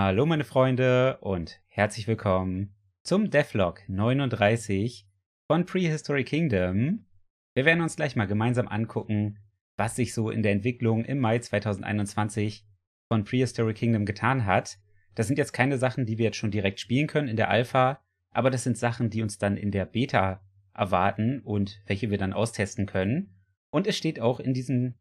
Hallo meine Freunde und herzlich willkommen zum Devlog 39 von Prehistory Kingdom. Wir werden uns gleich mal gemeinsam angucken, was sich so in der Entwicklung im Mai 2021 von Prehistory Kingdom getan hat. Das sind jetzt keine Sachen, die wir jetzt schon direkt spielen können in der Alpha, aber das sind Sachen, die uns dann in der Beta erwarten und welche wir dann austesten können. Und es steht auch in diesem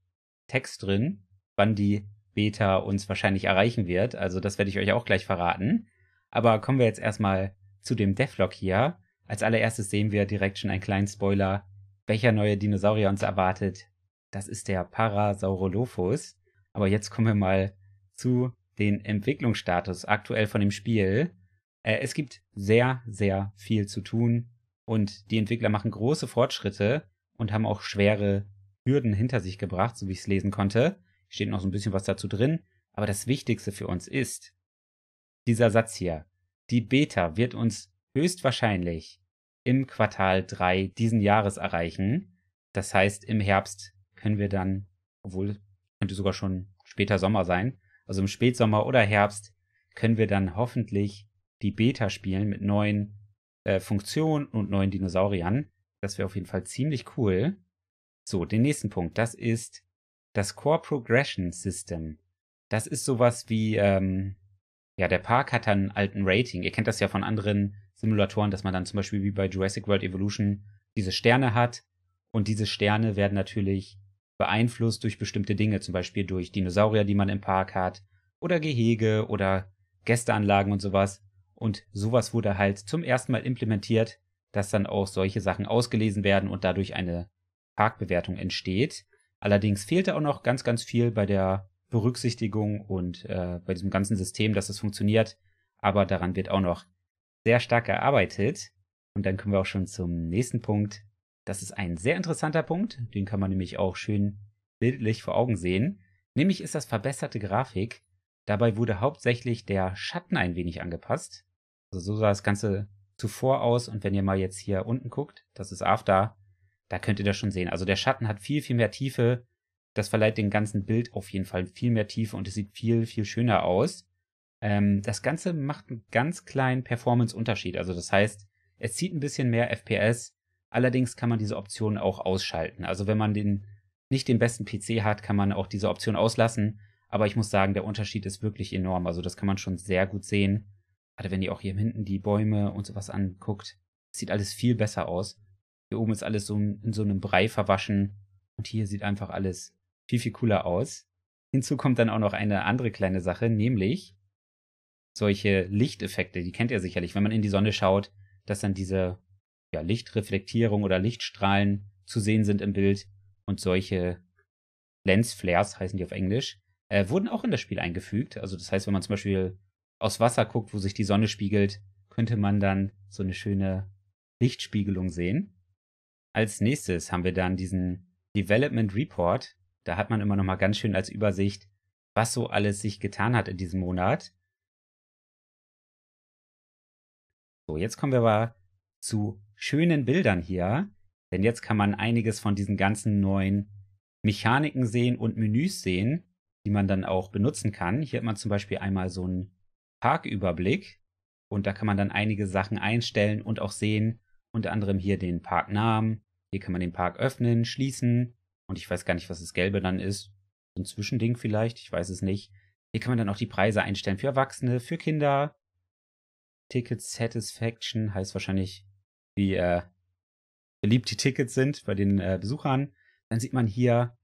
Text drin, wann die Beta uns wahrscheinlich erreichen wird. Also das werde ich euch auch gleich verraten. Aber kommen wir jetzt erstmal zu dem Devlog hier. Als allererstes sehen wir direkt schon einen kleinen Spoiler, welcher neue Dinosaurier uns erwartet. Das ist der Parasaurolophus. Aber jetzt kommen wir mal zu den Entwicklungsstatus aktuell von dem Spiel. Äh, es gibt sehr, sehr viel zu tun und die Entwickler machen große Fortschritte und haben auch schwere Hürden hinter sich gebracht, so wie ich es lesen konnte steht noch so ein bisschen was dazu drin, aber das Wichtigste für uns ist dieser Satz hier. Die Beta wird uns höchstwahrscheinlich im Quartal 3 diesen Jahres erreichen. Das heißt, im Herbst können wir dann, obwohl könnte sogar schon später Sommer sein, also im Spätsommer oder Herbst, können wir dann hoffentlich die Beta spielen mit neuen äh, Funktionen und neuen Dinosauriern. Das wäre auf jeden Fall ziemlich cool. So, den nächsten Punkt, das ist das Core Progression System. Das ist sowas wie, ähm, ja, der Park hat dann einen alten Rating. Ihr kennt das ja von anderen Simulatoren, dass man dann zum Beispiel wie bei Jurassic World Evolution diese Sterne hat und diese Sterne werden natürlich beeinflusst durch bestimmte Dinge, zum Beispiel durch Dinosaurier, die man im Park hat oder Gehege oder Gästeanlagen und sowas. Und sowas wurde halt zum ersten Mal implementiert, dass dann auch solche Sachen ausgelesen werden und dadurch eine Parkbewertung entsteht. Allerdings fehlte auch noch ganz, ganz viel bei der Berücksichtigung und äh, bei diesem ganzen System, dass es funktioniert. Aber daran wird auch noch sehr stark erarbeitet. Und dann kommen wir auch schon zum nächsten Punkt. Das ist ein sehr interessanter Punkt, den kann man nämlich auch schön bildlich vor Augen sehen. Nämlich ist das verbesserte Grafik. Dabei wurde hauptsächlich der Schatten ein wenig angepasst. Also so sah das Ganze zuvor aus und wenn ihr mal jetzt hier unten guckt, das ist After, da könnt ihr das schon sehen. Also der Schatten hat viel, viel mehr Tiefe. Das verleiht dem ganzen Bild auf jeden Fall viel mehr Tiefe und es sieht viel, viel schöner aus. Ähm, das Ganze macht einen ganz kleinen Performance-Unterschied. Also das heißt, es zieht ein bisschen mehr FPS. Allerdings kann man diese Option auch ausschalten. Also wenn man den, nicht den besten PC hat, kann man auch diese Option auslassen. Aber ich muss sagen, der Unterschied ist wirklich enorm. Also das kann man schon sehr gut sehen. Gerade wenn ihr auch hier hinten die Bäume und sowas anguckt, sieht alles viel besser aus. Hier oben ist alles so in so einem Brei verwaschen. Und hier sieht einfach alles viel, viel cooler aus. Hinzu kommt dann auch noch eine andere kleine Sache, nämlich solche Lichteffekte. Die kennt ihr sicherlich, wenn man in die Sonne schaut, dass dann diese ja, Lichtreflektierung oder Lichtstrahlen zu sehen sind im Bild. Und solche Lensflares heißen die auf Englisch, äh, wurden auch in das Spiel eingefügt. Also das heißt, wenn man zum Beispiel aus Wasser guckt, wo sich die Sonne spiegelt, könnte man dann so eine schöne Lichtspiegelung sehen. Als nächstes haben wir dann diesen Development Report. Da hat man immer noch mal ganz schön als Übersicht, was so alles sich getan hat in diesem Monat. So, jetzt kommen wir aber zu schönen Bildern hier, denn jetzt kann man einiges von diesen ganzen neuen Mechaniken sehen und Menüs sehen, die man dann auch benutzen kann. Hier hat man zum Beispiel einmal so einen Parküberblick und da kann man dann einige Sachen einstellen und auch sehen, unter anderem hier den Parknamen, hier kann man den Park öffnen, schließen. Und ich weiß gar nicht, was das Gelbe dann ist. So ein Zwischending vielleicht, ich weiß es nicht. Hier kann man dann auch die Preise einstellen für Erwachsene, für Kinder. Ticket Satisfaction heißt wahrscheinlich, wie äh, beliebt die Tickets sind bei den äh, Besuchern. Dann sieht man hier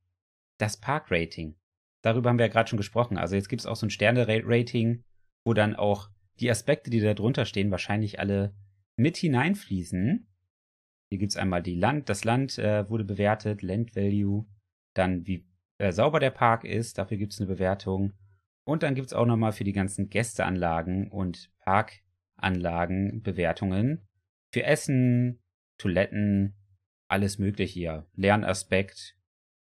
das Park-Rating. Darüber haben wir ja gerade schon gesprochen. Also jetzt gibt es auch so ein Sterne-Rating, wo dann auch die Aspekte, die da drunter stehen, wahrscheinlich alle mit hineinfließen. Hier gibt es einmal die Land, das Land äh, wurde bewertet, Land Value, dann wie äh, sauber der Park ist, dafür gibt es eine Bewertung. Und dann gibt es auch nochmal für die ganzen Gästeanlagen und Parkanlagen Bewertungen. Für Essen, Toiletten, alles mögliche hier. Lernaspekt,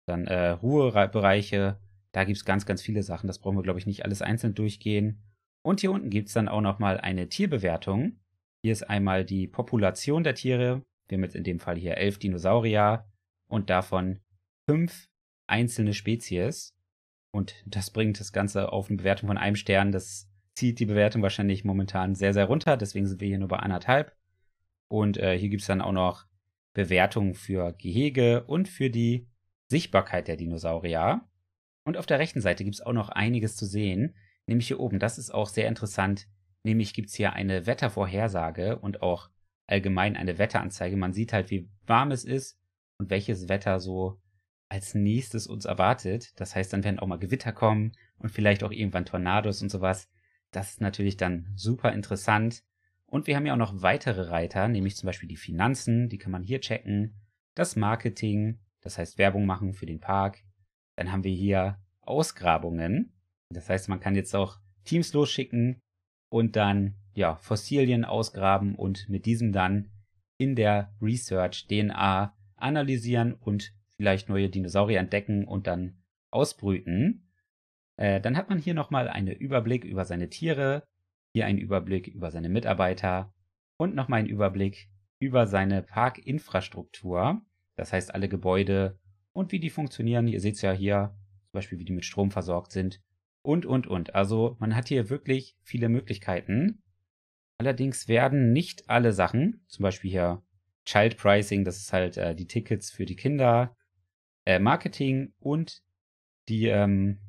dann äh, Ruhebereiche, da gibt es ganz, ganz viele Sachen. Das brauchen wir, glaube ich, nicht alles einzeln durchgehen. Und hier unten gibt es dann auch nochmal eine Tierbewertung. Hier ist einmal die Population der Tiere, wir haben jetzt in dem Fall hier elf Dinosaurier und davon fünf einzelne Spezies. Und das bringt das Ganze auf eine Bewertung von einem Stern. Das zieht die Bewertung wahrscheinlich momentan sehr, sehr runter. Deswegen sind wir hier nur bei anderthalb. Und äh, hier gibt es dann auch noch Bewertungen für Gehege und für die Sichtbarkeit der Dinosaurier. Und auf der rechten Seite gibt es auch noch einiges zu sehen, nämlich hier oben. Das ist auch sehr interessant. Nämlich gibt es hier eine Wettervorhersage und auch allgemein eine Wetteranzeige. Man sieht halt, wie warm es ist und welches Wetter so als nächstes uns erwartet. Das heißt, dann werden auch mal Gewitter kommen und vielleicht auch irgendwann Tornados und sowas. Das ist natürlich dann super interessant. Und wir haben ja auch noch weitere Reiter, nämlich zum Beispiel die Finanzen, die kann man hier checken. Das Marketing, das heißt Werbung machen für den Park. Dann haben wir hier Ausgrabungen. Das heißt, man kann jetzt auch Teams losschicken und dann ja, Fossilien ausgraben und mit diesem dann in der Research DNA analysieren und vielleicht neue Dinosaurier entdecken und dann ausbrüten. Äh, dann hat man hier nochmal einen Überblick über seine Tiere, hier einen Überblick über seine Mitarbeiter und nochmal einen Überblick über seine Parkinfrastruktur, das heißt alle Gebäude und wie die funktionieren. Ihr seht es ja hier, zum Beispiel wie die mit Strom versorgt sind und, und, und. Also man hat hier wirklich viele Möglichkeiten. Allerdings werden nicht alle Sachen, zum Beispiel hier Child Pricing, das ist halt äh, die Tickets für die Kinder, äh, Marketing und die ähm,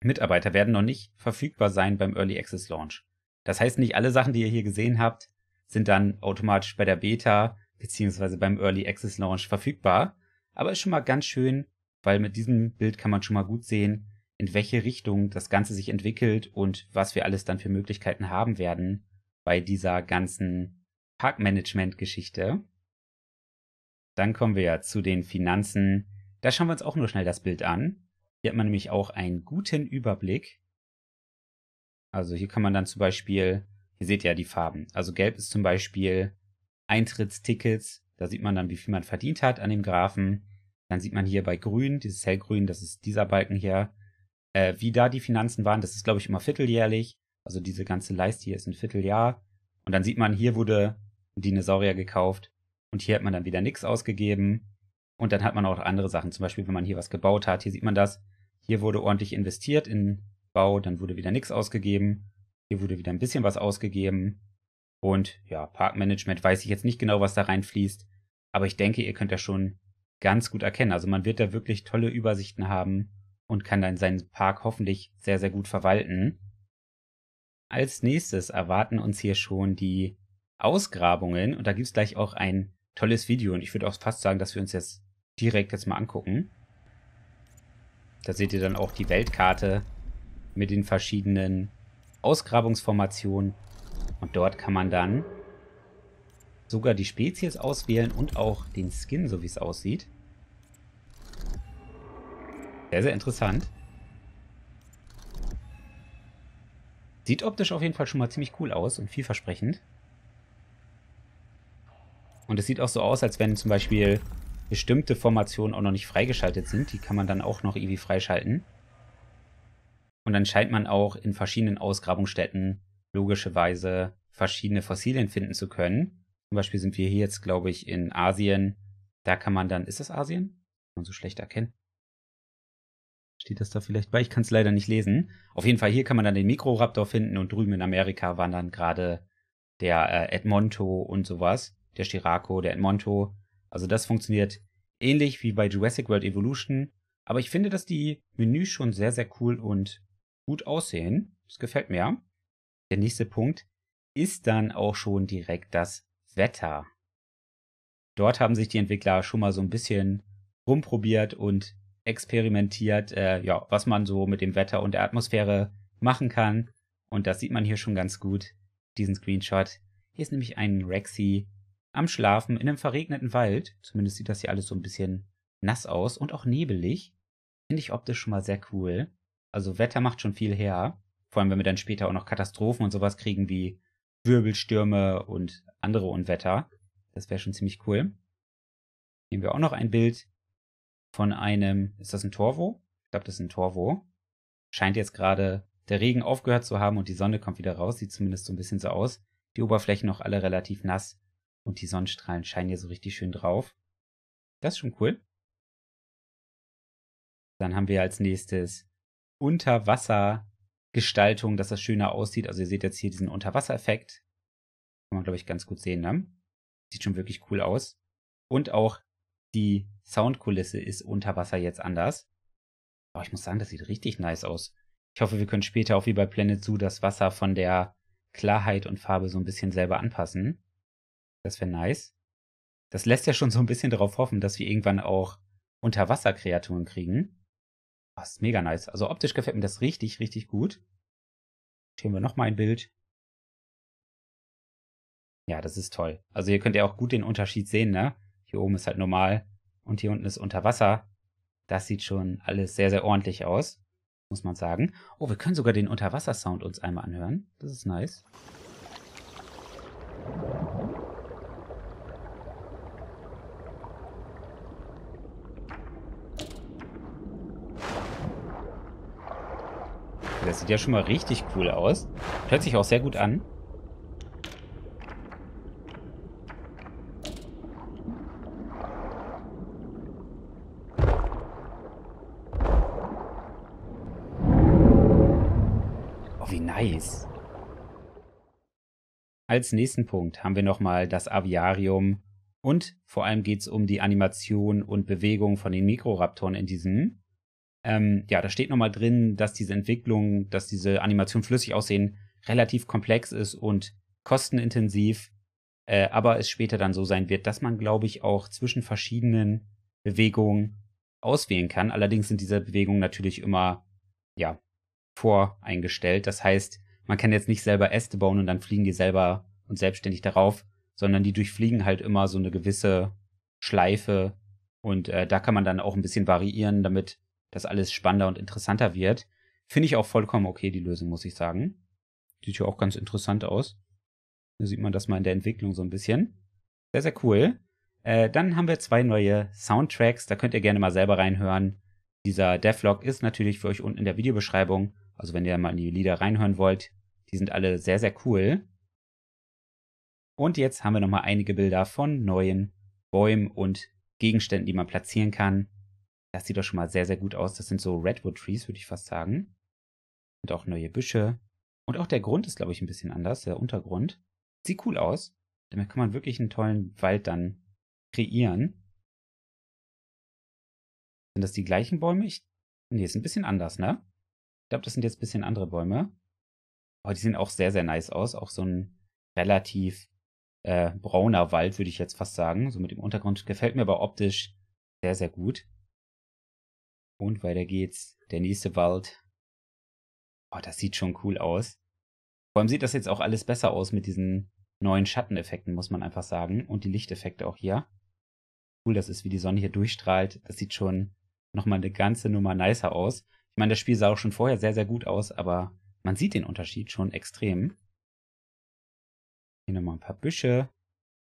Mitarbeiter werden noch nicht verfügbar sein beim Early Access Launch. Das heißt, nicht alle Sachen, die ihr hier gesehen habt, sind dann automatisch bei der Beta bzw. beim Early Access Launch verfügbar. Aber ist schon mal ganz schön, weil mit diesem Bild kann man schon mal gut sehen, in welche Richtung das Ganze sich entwickelt und was wir alles dann für Möglichkeiten haben werden, bei dieser ganzen Parkmanagement-Geschichte. Dann kommen wir ja zu den Finanzen. Da schauen wir uns auch nur schnell das Bild an. Hier hat man nämlich auch einen guten Überblick. Also hier kann man dann zum Beispiel, hier seht ihr ja die Farben. Also gelb ist zum Beispiel Eintrittstickets. Da sieht man dann, wie viel man verdient hat an dem Graphen. Dann sieht man hier bei grün, dieses hellgrün, das ist dieser Balken hier, äh, wie da die Finanzen waren. Das ist, glaube ich, immer vierteljährlich. Also diese ganze Leiste hier ist ein Vierteljahr. Und dann sieht man, hier wurde ein Dinosaurier gekauft und hier hat man dann wieder nichts ausgegeben. Und dann hat man auch andere Sachen, zum Beispiel, wenn man hier was gebaut hat, hier sieht man das, hier wurde ordentlich investiert in Bau, dann wurde wieder nichts ausgegeben, hier wurde wieder ein bisschen was ausgegeben. Und ja, Parkmanagement weiß ich jetzt nicht genau, was da reinfließt, aber ich denke, ihr könnt das schon ganz gut erkennen. Also man wird da wirklich tolle Übersichten haben und kann dann seinen Park hoffentlich sehr, sehr gut verwalten. Als nächstes erwarten uns hier schon die Ausgrabungen und da gibt es gleich auch ein tolles Video und ich würde auch fast sagen, dass wir uns jetzt direkt jetzt mal angucken. Da seht ihr dann auch die Weltkarte mit den verschiedenen Ausgrabungsformationen und dort kann man dann sogar die Spezies auswählen und auch den Skin, so wie es aussieht. Sehr, sehr interessant. Sieht optisch auf jeden Fall schon mal ziemlich cool aus und vielversprechend. Und es sieht auch so aus, als wenn zum Beispiel bestimmte Formationen auch noch nicht freigeschaltet sind. Die kann man dann auch noch irgendwie freischalten. Und dann scheint man auch in verschiedenen Ausgrabungsstätten logischerweise verschiedene Fossilien finden zu können. Zum Beispiel sind wir hier jetzt, glaube ich, in Asien. Da kann man dann, ist das Asien? Kann man so schlecht erkennen. Steht das da vielleicht bei? Ich kann es leider nicht lesen. Auf jeden Fall, hier kann man dann den Mikroraptor finden und drüben in Amerika waren dann gerade der äh, Edmonto und sowas. Der Scirocco, der Edmonto. Also das funktioniert ähnlich wie bei Jurassic World Evolution. Aber ich finde, dass die Menüs schon sehr, sehr cool und gut aussehen. Das gefällt mir. Der nächste Punkt ist dann auch schon direkt das Wetter. Dort haben sich die Entwickler schon mal so ein bisschen rumprobiert und experimentiert, äh, ja, was man so mit dem Wetter und der Atmosphäre machen kann. Und das sieht man hier schon ganz gut, diesen Screenshot. Hier ist nämlich ein Rexy am Schlafen in einem verregneten Wald. Zumindest sieht das hier alles so ein bisschen nass aus und auch nebelig. Finde ich optisch schon mal sehr cool. Also Wetter macht schon viel her. Vor allem, wenn wir dann später auch noch Katastrophen und sowas kriegen wie Wirbelstürme und andere Unwetter. Das wäre schon ziemlich cool. Nehmen wir auch noch ein Bild von einem, ist das ein Torvo? Ich glaube, das ist ein Torvo. Scheint jetzt gerade der Regen aufgehört zu haben und die Sonne kommt wieder raus, sieht zumindest so ein bisschen so aus. Die Oberflächen noch alle relativ nass und die Sonnenstrahlen scheinen hier so richtig schön drauf. Das ist schon cool. Dann haben wir als nächstes Unterwassergestaltung, dass das schöner aussieht. Also ihr seht jetzt hier diesen Unterwassereffekt. Kann man, glaube ich, ganz gut sehen, ne? Sieht schon wirklich cool aus. Und auch die Soundkulisse ist unter Wasser jetzt anders. Aber ich muss sagen, das sieht richtig nice aus. Ich hoffe, wir können später auch wie bei Planet Zoo das Wasser von der Klarheit und Farbe so ein bisschen selber anpassen. Das wäre nice. Das lässt ja schon so ein bisschen darauf hoffen, dass wir irgendwann auch Unterwasserkreaturen kriegen. Das ist mega nice. Also optisch gefällt mir das richtig, richtig gut. Schauen wir nochmal ein Bild. Ja, das ist toll. Also ihr könnt ja auch gut den Unterschied sehen, ne? Hier oben ist halt normal und hier unten ist unter Wasser. Das sieht schon alles sehr, sehr ordentlich aus, muss man sagen. Oh, wir können sogar den Unterwassersound uns einmal anhören. Das ist nice. Das sieht ja schon mal richtig cool aus. Hört sich auch sehr gut an. Nice. Als nächsten Punkt haben wir nochmal das Aviarium und vor allem geht es um die Animation und Bewegung von den Mikroraptoren in diesem. Ähm, ja, da steht nochmal drin, dass diese Entwicklung, dass diese Animation flüssig aussehen, relativ komplex ist und kostenintensiv, äh, aber es später dann so sein wird, dass man, glaube ich, auch zwischen verschiedenen Bewegungen auswählen kann. Allerdings sind diese Bewegungen natürlich immer ja, voreingestellt. Das heißt, man kann jetzt nicht selber Äste bauen und dann fliegen die selber und selbstständig darauf, sondern die durchfliegen halt immer so eine gewisse Schleife und äh, da kann man dann auch ein bisschen variieren, damit das alles spannender und interessanter wird. Finde ich auch vollkommen okay, die Lösung, muss ich sagen. Sieht ja auch ganz interessant aus. Da sieht man das mal in der Entwicklung so ein bisschen. Sehr, sehr cool. Äh, dann haben wir zwei neue Soundtracks. Da könnt ihr gerne mal selber reinhören. Dieser Devlog ist natürlich für euch unten in der Videobeschreibung. Also wenn ihr mal in die Lieder reinhören wollt, die sind alle sehr, sehr cool. Und jetzt haben wir nochmal einige Bilder von neuen Bäumen und Gegenständen, die man platzieren kann. Das sieht doch schon mal sehr, sehr gut aus. Das sind so Redwood Trees, würde ich fast sagen. Und auch neue Büsche. Und auch der Grund ist, glaube ich, ein bisschen anders, der Untergrund. Sieht cool aus. Damit kann man wirklich einen tollen Wald dann kreieren. Sind das die gleichen Bäume? Ich, nee, ist ein bisschen anders, ne? Ich glaube, das sind jetzt ein bisschen andere Bäume. Aber die sehen auch sehr, sehr nice aus. Auch so ein relativ äh, brauner Wald, würde ich jetzt fast sagen. So mit dem Untergrund. Gefällt mir aber optisch sehr, sehr gut. Und weiter geht's. Der nächste Wald. Oh, das sieht schon cool aus. Vor allem sieht das jetzt auch alles besser aus mit diesen neuen Schatteneffekten, muss man einfach sagen. Und die Lichteffekte auch hier. Cool, das ist, wie die Sonne hier durchstrahlt. Das sieht schon nochmal eine ganze Nummer nicer aus. Ich meine, das Spiel sah auch schon vorher sehr, sehr gut aus, aber man sieht den Unterschied schon extrem. Hier nochmal ein paar Büsche.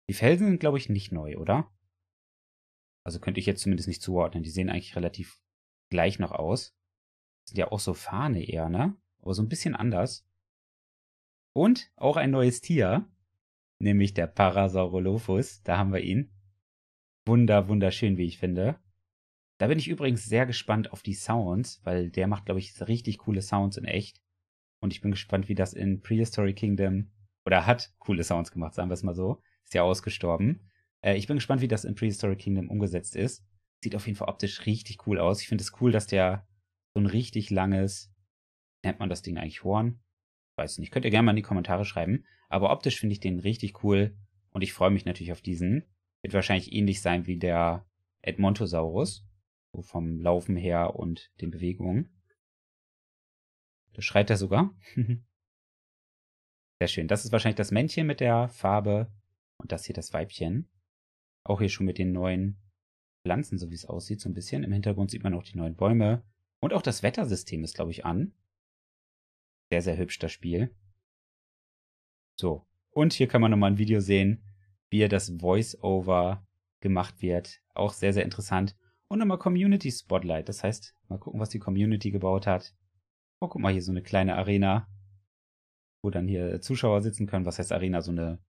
Die Felsen sind, glaube ich, nicht neu, oder? Also könnte ich jetzt zumindest nicht zuordnen. Die sehen eigentlich relativ gleich noch aus. sind ja auch so Fahne eher, ne? Aber so ein bisschen anders. Und auch ein neues Tier. Nämlich der Parasaurolophus. Da haben wir ihn. Wunder, wunderschön, wie ich finde. Da bin ich übrigens sehr gespannt auf die Sounds, weil der macht, glaube ich, richtig coole Sounds in echt. Und ich bin gespannt, wie das in Prehistory Kingdom oder hat coole Sounds gemacht, sagen wir es mal so. Ist ja ausgestorben. Äh, ich bin gespannt, wie das in Prehistory Kingdom umgesetzt ist. Sieht auf jeden Fall optisch richtig cool aus. Ich finde es cool, dass der so ein richtig langes, nennt man das Ding eigentlich Horn? Weiß nicht. Könnt ihr gerne mal in die Kommentare schreiben. Aber optisch finde ich den richtig cool und ich freue mich natürlich auf diesen. Wird wahrscheinlich ähnlich sein wie der Edmontosaurus so vom Laufen her und den Bewegungen. Da schreit er sogar. Sehr schön. Das ist wahrscheinlich das Männchen mit der Farbe und das hier das Weibchen. Auch hier schon mit den neuen Pflanzen, so wie es aussieht, so ein bisschen. Im Hintergrund sieht man auch die neuen Bäume. Und auch das Wettersystem ist, glaube ich, an. Sehr, sehr hübsch, das Spiel. So. Und hier kann man nochmal ein Video sehen, wie das Voice-Over gemacht wird. Auch sehr, sehr interessant. Und nochmal Community Spotlight. Das heißt, mal gucken, was die Community gebaut hat. Oh, guck mal, hier so eine kleine Arena, wo dann hier Zuschauer sitzen können. Was heißt Arena? So eine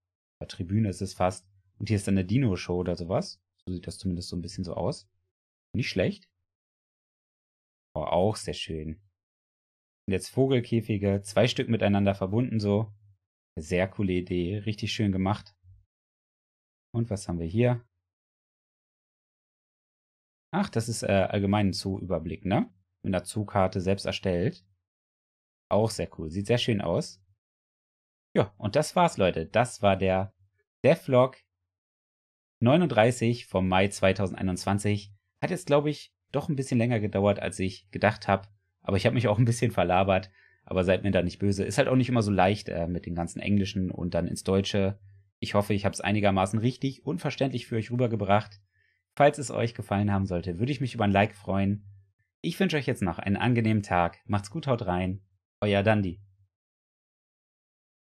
Tribüne ist es fast. Und hier ist dann eine Dino-Show oder sowas. So sieht das zumindest so ein bisschen so aus. Nicht schlecht. Oh, auch sehr schön. Und jetzt Vogelkäfige, zwei Stück miteinander verbunden so. Sehr coole Idee, richtig schön gemacht. Und was haben wir hier? Ach, das ist äh, allgemein ein Zoo-Überblick, ne? Mit einer zoo selbst erstellt. Auch sehr cool. Sieht sehr schön aus. Ja, und das war's, Leute. Das war der Devlog 39 vom Mai 2021. Hat jetzt, glaube ich, doch ein bisschen länger gedauert, als ich gedacht habe. Aber ich habe mich auch ein bisschen verlabert. Aber seid mir da nicht böse. Ist halt auch nicht immer so leicht äh, mit den ganzen Englischen und dann ins Deutsche. Ich hoffe, ich habe es einigermaßen richtig und verständlich für euch rübergebracht. Falls es euch gefallen haben sollte, würde ich mich über ein Like freuen. Ich wünsche euch jetzt noch einen angenehmen Tag. Macht's gut, haut rein. Euer Dandy.